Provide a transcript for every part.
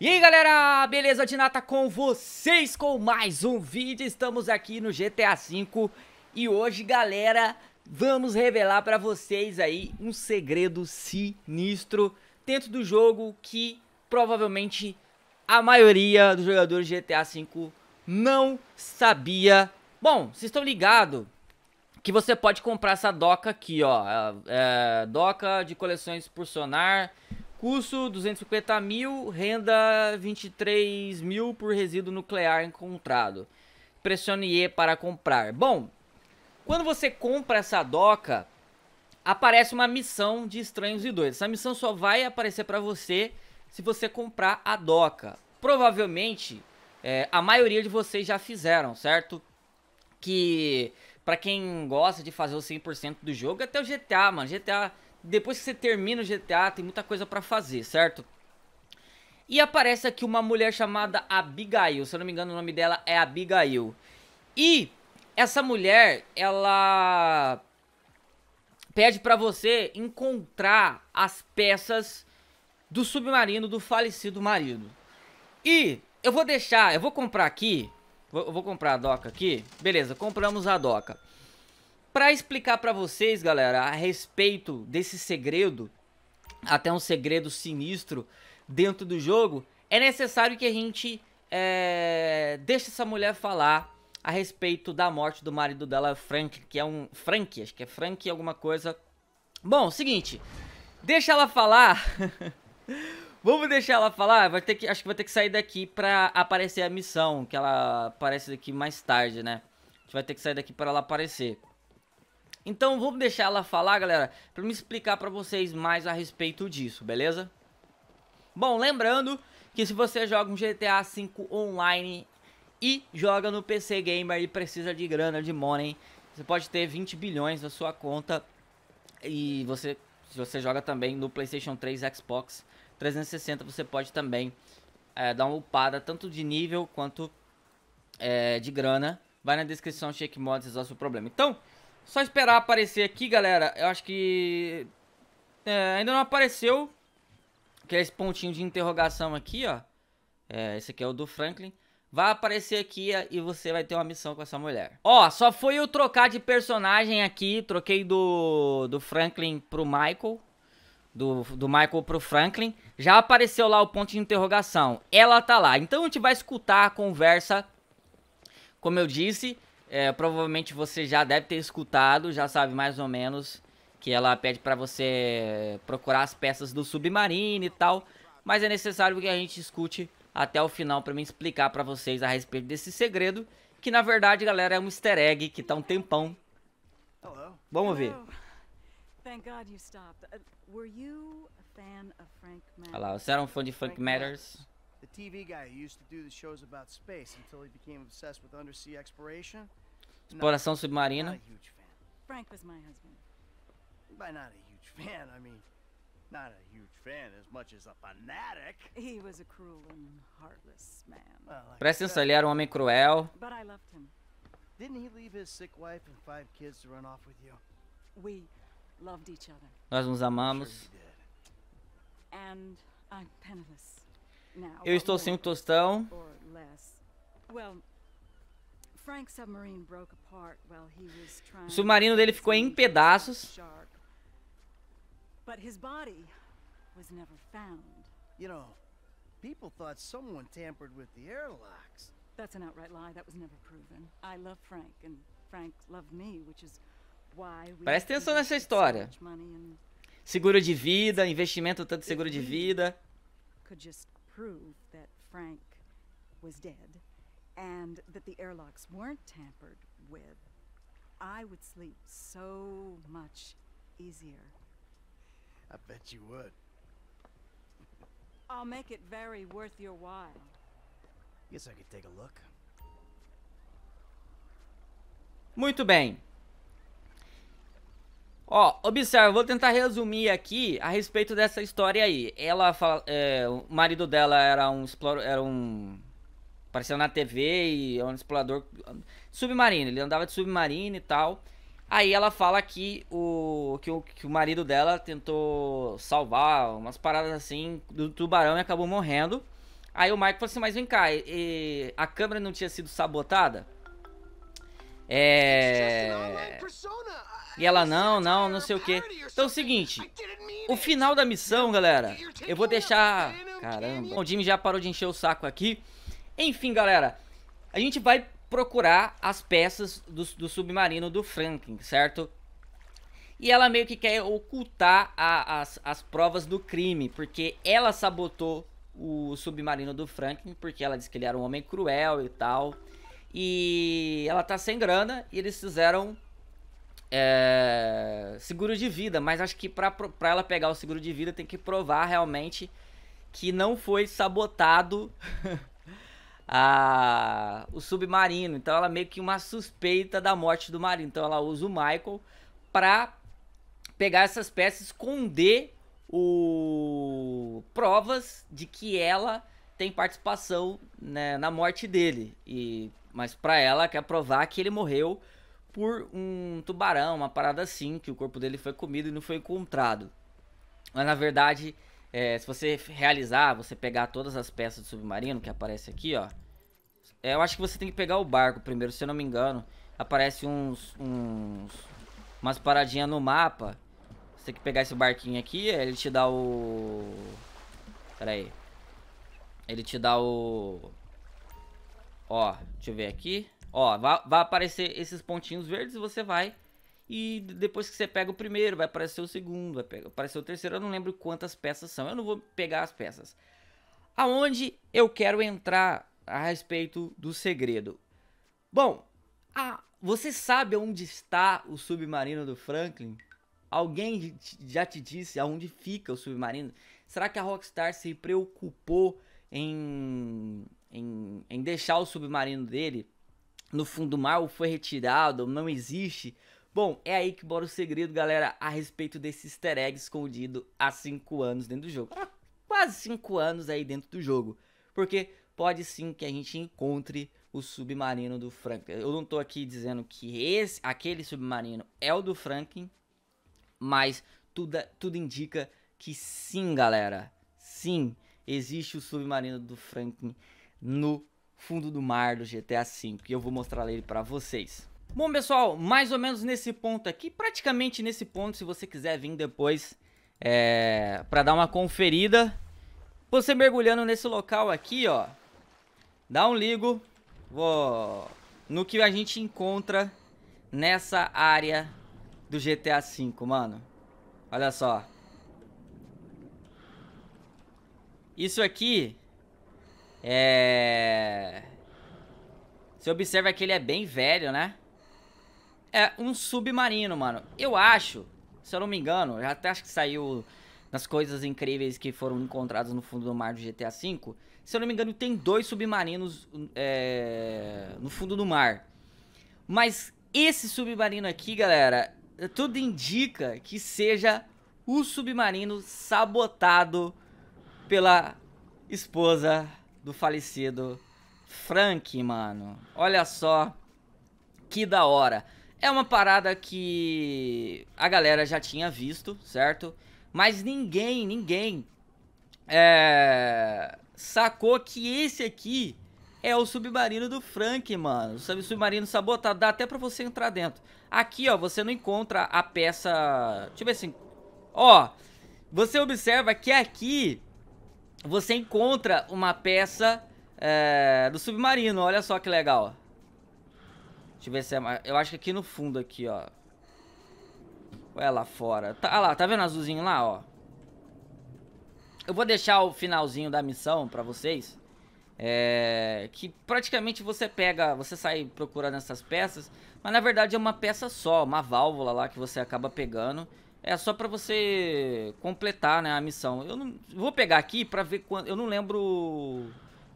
E aí galera, beleza? Odinata com vocês com mais um vídeo, estamos aqui no GTA V e hoje galera, vamos revelar pra vocês aí um segredo sinistro dentro do jogo que provavelmente a maioria dos jogadores de GTA V não sabia. Bom, vocês estão ligados que você pode comprar essa doca aqui ó, é, é doca de coleções por sonar Custo 250 mil, renda 23 mil por resíduo nuclear encontrado. Pressione E para comprar. Bom, quando você compra essa doca, aparece uma missão de Estranhos e Doidos. Essa missão só vai aparecer para você se você comprar a doca. Provavelmente, é, a maioria de vocês já fizeram, certo? Que para quem gosta de fazer o 100% do jogo, é até o GTA, mano. GTA depois que você termina o GTA, tem muita coisa para fazer, certo? E aparece aqui uma mulher chamada Abigail, se eu não me engano o nome dela é Abigail. E essa mulher, ela pede para você encontrar as peças do submarino do falecido marido. E eu vou deixar, eu vou comprar aqui, vou, vou comprar a doca aqui. Beleza, compramos a doca. Para explicar para vocês, galera, a respeito desse segredo, até um segredo sinistro dentro do jogo, é necessário que a gente é, deixe essa mulher falar a respeito da morte do marido dela, Frank, que é um Frank, acho que é Frank alguma coisa. Bom, seguinte, deixa ela falar. Vamos deixar ela falar? Vai ter que, acho que vai ter que sair daqui pra aparecer a missão, que ela aparece daqui mais tarde, né? A gente vai ter que sair daqui pra ela aparecer. Então vamos deixar ela falar, galera, para me explicar para vocês mais a respeito disso, beleza? Bom, lembrando que se você joga um GTA V online e joga no PC Gamer e precisa de grana, de money, você pode ter 20 bilhões na sua conta e você, se você joga também no PlayStation 3, Xbox 360, você pode também é, dar uma upada tanto de nível quanto é, de grana. Vai na descrição, check mods, resolve o problema. Então, só esperar aparecer aqui, galera. Eu acho que... É, ainda não apareceu. Que é esse pontinho de interrogação aqui, ó. É, esse aqui é o do Franklin. Vai aparecer aqui e você vai ter uma missão com essa mulher. Ó, só foi eu trocar de personagem aqui. Troquei do, do Franklin pro Michael. Do, do Michael pro Franklin. Já apareceu lá o ponto de interrogação. Ela tá lá. Então a gente vai escutar a conversa, como eu disse... É, provavelmente você já deve ter escutado, já sabe mais ou menos que ela pede para você procurar as peças do submarino e tal, mas é necessário que a gente escute até o final para me explicar para vocês a respeito desse segredo, que na verdade, galera, é um easter egg que tá um tempão. Vamos ver uh, Olha lá, você era um fã de Frank, Matters? The TV guy who used to do the shows about space until he became obsessed with undersea exploration. Exploração submarina. Frank was my husband. By not a huge fan, I mean not a huge fan as much as a fanatic. He was a cruel and heartless man. Presta atenção, ele era um homem cruel. But I loved him. Didn't he leave his sick wife and five kids to run off with you? We loved each other. Nós nos amamos. And I'm penniless. Now, Eu estou sem um tostão. Well, o submarino dele ficou em pedaços. But his body was never found. You know, people thought someone tampered with the airlocks. That's an outright lie. That was never proven. I love Frank, and Frank loved me, which is why we. Presta atenção nessa história. Seguro de vida, investimento tanto seguro de vida. Could just prove that Frank was dead and that the airlocks weren't tampered with, I would sleep so much easier. I bet you would. I'll make it very worth your while. Guess I could take a look. Muito bem. Ó, observa, vou tentar resumir aqui a respeito dessa história aí. Ela fala, é, o marido dela era um, era um Apareceu na TV e é um explorador submarino, ele andava de submarino e tal. Aí ela fala que o, que o, que o marido dela tentou salvar umas paradas assim do tubarão e acabou morrendo. Aí o Mike falou assim: Mas vem cá, e, e a câmera não tinha sido sabotada? É. E ela, não, não, não sei o que. Então é o seguinte: o final da missão, galera, eu vou deixar. Caramba, o Jimmy já parou de encher o saco aqui. Enfim, galera, a gente vai procurar as peças do, do submarino do Franklin, certo? E ela meio que quer ocultar a, as, as provas do crime, porque ela sabotou o submarino do Franklin, porque ela disse que ele era um homem cruel e tal. E ela tá sem grana e eles fizeram é, seguro de vida, mas acho que pra, pra ela pegar o seguro de vida tem que provar realmente que não foi sabotado a, o submarino. Então ela é meio que uma suspeita da morte do marido. Então ela usa o Michael para pegar essas peças, esconder o provas de que ela tem participação né, na morte dele. E mas para ela quer provar que ele morreu por um tubarão, uma parada assim, que o corpo dele foi comido e não foi encontrado. Mas na verdade é, se você realizar, você pegar todas as peças do submarino que aparece aqui, ó. É, eu acho que você tem que pegar o barco primeiro, se eu não me engano. Aparece uns, uns umas paradinhas no mapa. Você tem que pegar esse barquinho aqui, é, ele te dá o... Pera aí. Ele te dá o... Ó, deixa eu ver aqui. Ó, vai, vai aparecer esses pontinhos verdes e você vai e depois que você pega o primeiro, vai aparecer o segundo, vai aparecer o terceiro. Eu não lembro quantas peças são, eu não vou pegar as peças. Aonde eu quero entrar a respeito do segredo? Bom, a, você sabe onde está o submarino do Franklin? Alguém já te disse aonde fica o submarino? Será que a Rockstar se preocupou em, em, em deixar o submarino dele no fundo do mar ou foi retirado ou não existe? Bom, é aí que bora o segredo, galera, a respeito desse easter egg escondido há 5 anos dentro do jogo. Há quase 5 anos aí dentro do jogo. Porque pode sim que a gente encontre o submarino do Franklin. Eu não tô aqui dizendo que esse, aquele submarino é o do Franklin, mas tudo, tudo indica que sim, galera. Sim, existe o submarino do Franklin no fundo do mar do GTA V. E eu vou mostrar ele para vocês. Bom, pessoal, mais ou menos nesse ponto aqui, praticamente nesse ponto, se você quiser vir depois é, para dar uma conferida, você mergulhando nesse local aqui, ó, dá um ligo vou, no que a gente encontra nessa área do GTA V, mano. Olha só. Isso aqui é... Você observa que ele é bem velho, né? é um submarino, mano. Eu acho, se eu não me engano, eu até acho que saiu nas coisas incríveis que foram encontradas no fundo do mar do GTA V. Se eu não me engano, tem dois submarinos é, no fundo do mar. Mas esse submarino aqui, galera, tudo indica que seja o submarino sabotado pela esposa do falecido Frank, mano. Olha só que da hora. É uma parada que a galera já tinha visto, certo? Mas ninguém, ninguém é, sacou que esse aqui é o submarino do Frank, mano. O submarino sabotado, dá até pra você entrar dentro. Aqui, ó, você não encontra a peça... Deixa eu ver assim. Ó, você observa que aqui você encontra uma peça é, do submarino. Olha só que legal, ó. Deixa eu ver se é mais... Eu acho que aqui no fundo aqui, ó. Ou é lá fora? Tá, ah lá, tá vendo azulzinho lá, ó? Eu vou deixar o finalzinho da missão pra vocês. É... Que praticamente você pega... Você sai procurando essas peças. Mas na verdade é uma peça só. Uma válvula lá que você acaba pegando. É só pra você completar né, a missão. Eu não... Vou pegar aqui pra ver quando... Eu não lembro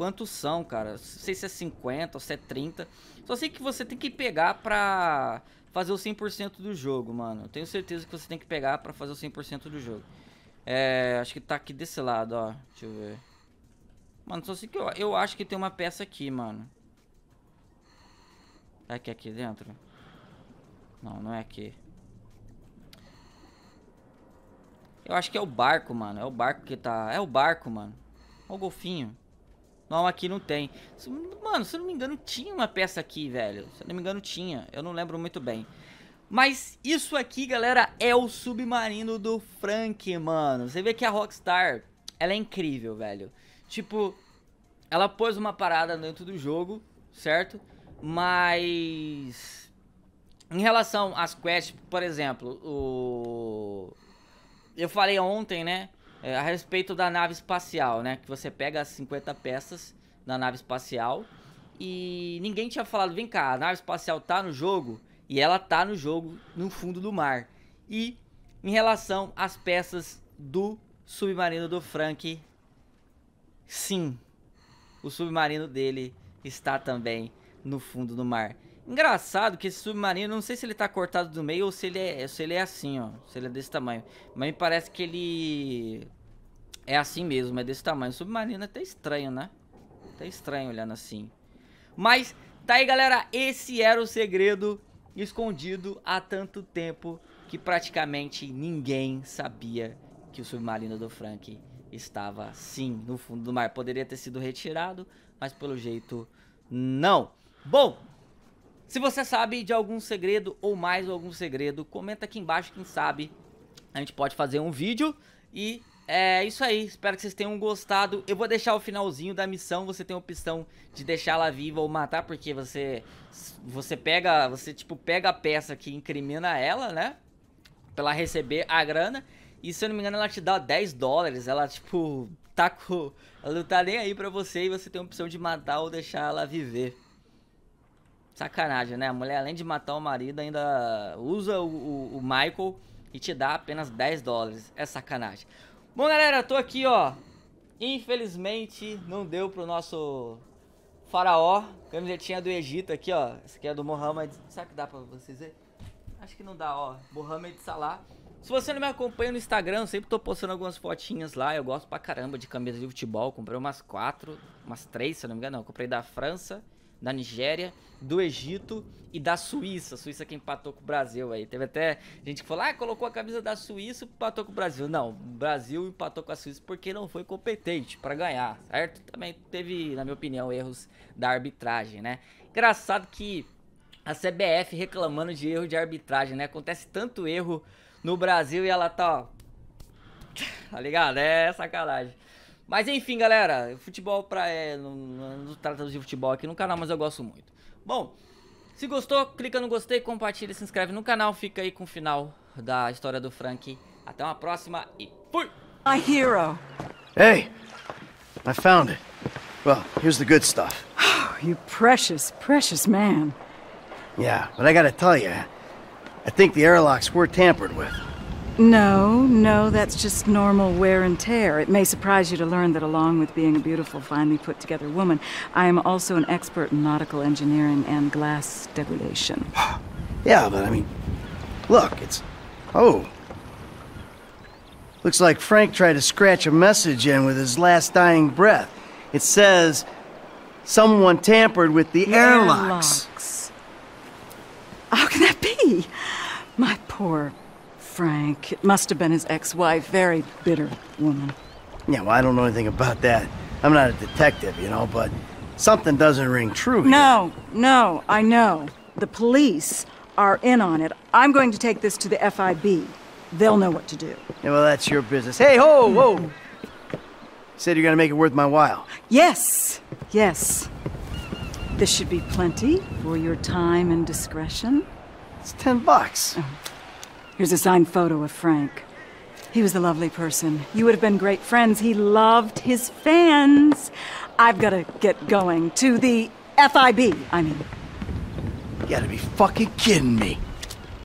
quantos são, cara. Não sei se é 50 ou se é 30. Só sei que você tem que pegar pra fazer o 100% do jogo, mano. tenho certeza que você tem que pegar pra fazer o 100% do jogo. É, acho que tá aqui desse lado, ó. Deixa eu ver. Mano, só sei que eu, eu acho que tem uma peça aqui, mano. É que é aqui dentro? Não, não é aqui. Eu acho que é o barco, mano. É o barco que tá... É o barco, mano. Olha o golfinho. Não, aqui não tem. Mano, se eu não me engano, tinha uma peça aqui, velho. Se eu não me engano, tinha. Eu não lembro muito bem. Mas isso aqui, galera, é o submarino do Frank, mano. Você vê que a Rockstar, ela é incrível, velho. Tipo, ela pôs uma parada dentro do jogo, certo? Mas... Em relação às quests, por exemplo, o... Eu falei ontem, né? É, a respeito da nave espacial, né? Que você pega as 50 peças da nave espacial e ninguém tinha falado, vem cá, a nave espacial tá no jogo e ela tá no jogo no fundo do mar. E em relação às peças do submarino do Frank, sim, o submarino dele está também no fundo do mar. Engraçado que esse submarino, não sei se ele tá cortado do meio ou se ele é, se ele é assim, ó. Se ele é desse tamanho. Mas me parece que ele é assim mesmo, é desse tamanho. O submarino é até estranho, né? Até estranho olhando assim. Mas tá aí, galera. Esse era o segredo escondido há tanto tempo que praticamente ninguém sabia que o submarino do Frank estava sim no fundo do mar. Poderia ter sido retirado, mas pelo jeito não. Bom, se você sabe de algum segredo ou mais algum segredo, comenta aqui embaixo, quem sabe a gente pode fazer um vídeo. E é isso aí, espero que vocês tenham gostado. Eu vou deixar o finalzinho da missão, você tem a opção de deixá-la viva ou matar, porque você você pega, você tipo pega a peça que incrimina ela, né? Pra ela receber a grana. E se eu não me engano, ela te dá 10 dólares, ela tipo tá ela não tá nem aí pra você e você tem a opção de matar ou deixar ela viver. Sacanagem, né? A mulher, além de matar o marido, ainda usa o, o, o Michael e te dá apenas 10 dólares. É sacanagem. Bom, galera, tô aqui, ó. Infelizmente, não deu pro nosso faraó. Camisetinha do Egito aqui, ó. Essa aqui é do Mohammed. Será que dá pra vocês ver? Acho que não dá, ó. Mohammed Salah. Se você não me acompanha no Instagram, eu sempre tô postando algumas fotinhas lá. Eu gosto pra caramba de camisa de futebol. Comprei umas quatro, umas três, se não me engano. Não, comprei da França da Nigéria, do Egito e da Suíça. Suíça que empatou com o Brasil aí. Teve até gente que falou: ah, colocou a camisa da Suíça e empatou com o Brasil. Não, o Brasil empatou com a Suíça porque não foi competente para ganhar, certo? Também teve, na minha opinião, erros da arbitragem, né? Engraçado que a CBF reclamando de erro de arbitragem, né? Acontece tanto erro no Brasil e ela tá, ó. Tá ligado? É sacanagem. Mas enfim, galera, futebol pra. É, não, não tratamos de futebol aqui no canal, mas eu gosto muito. Bom, se gostou, clica no gostei, compartilha, se inscreve no canal, fica aí com o final da história do Frank. Até uma próxima e fui! My hero. Hey, I found it. Well, here's the good stuff. Oh, you precious, precious man. Yeah, but I gotta tell you, I think the airlocks were tampered with. No, no, that's just normal wear and tear. It may surprise you to learn that along with being a beautiful, finely put together woman, I am also an expert in nautical engineering and glass degradation. yeah, but I mean, look, it's. Oh. Looks like Frank tried to scratch a message in with his last dying breath. It says, someone tampered with the airlocks. airlocks. How can that be? My poor Frank. It must have been his ex-wife. Very bitter woman. Yeah, well, I don't know anything about that. I'm not a detective, you know, but something doesn't ring true here. No, no, I know. The police are in on it. I'm going to take this to the FIB. They'll know what to do. Yeah, well, that's your business. Hey, ho, whoa! said you're gonna make it worth my while. Yes, yes. This should be plenty for your time and discretion. It's ten bucks. Oh. Here's a signed photo of Frank. He was a lovely person. You would have been great friends. He loved his fans. I've got to get going to the FIB, I mean. You gotta be fucking kidding me.